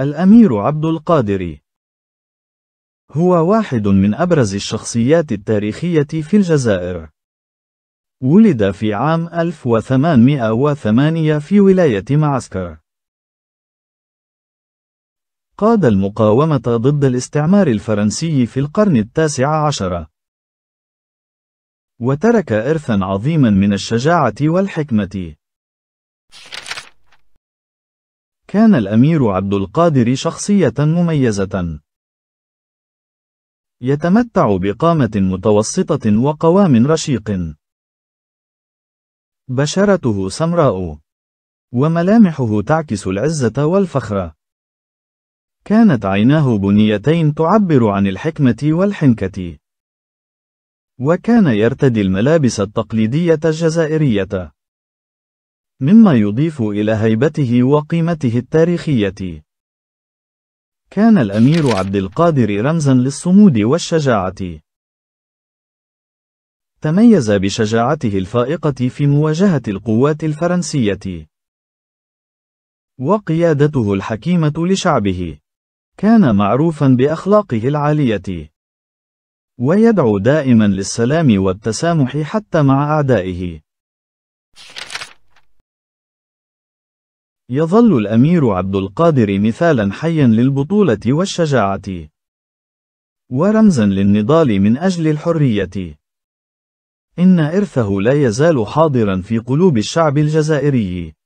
الأمير عبد القادر هو واحد من أبرز الشخصيات التاريخية في الجزائر. ولد في عام 1808 في ولاية معسكر. قاد المقاومة ضد الاستعمار الفرنسي في القرن التاسع عشر. وترك إرثًا عظيمًا من الشجاعة والحكمة. كان الأمير عبد القادر شخصية مميزة. يتمتع بقامة متوسطة وقوام رشيق. بشرته سمراء. وملامحه تعكس العزة والفخر. كانت عيناه بنيتين تعبر عن الحكمة والحنكة. وكان يرتدي الملابس التقليدية الجزائرية. مما يضيف إلى هيبته وقيمته التاريخية. كان الأمير عبد القادر رمزا للصمود والشجاعة. تميز بشجاعته الفائقة في مواجهة القوات الفرنسية. وقيادته الحكيمة لشعبه. كان معروفا بأخلاقه العالية. ويدعو دائما للسلام والتسامح حتى مع أعدائه. يظل الأمير عبد القادر مثالا حيا للبطولة والشجاعة ورمزا للنضال من أجل الحرية إن إرثه لا يزال حاضرا في قلوب الشعب الجزائري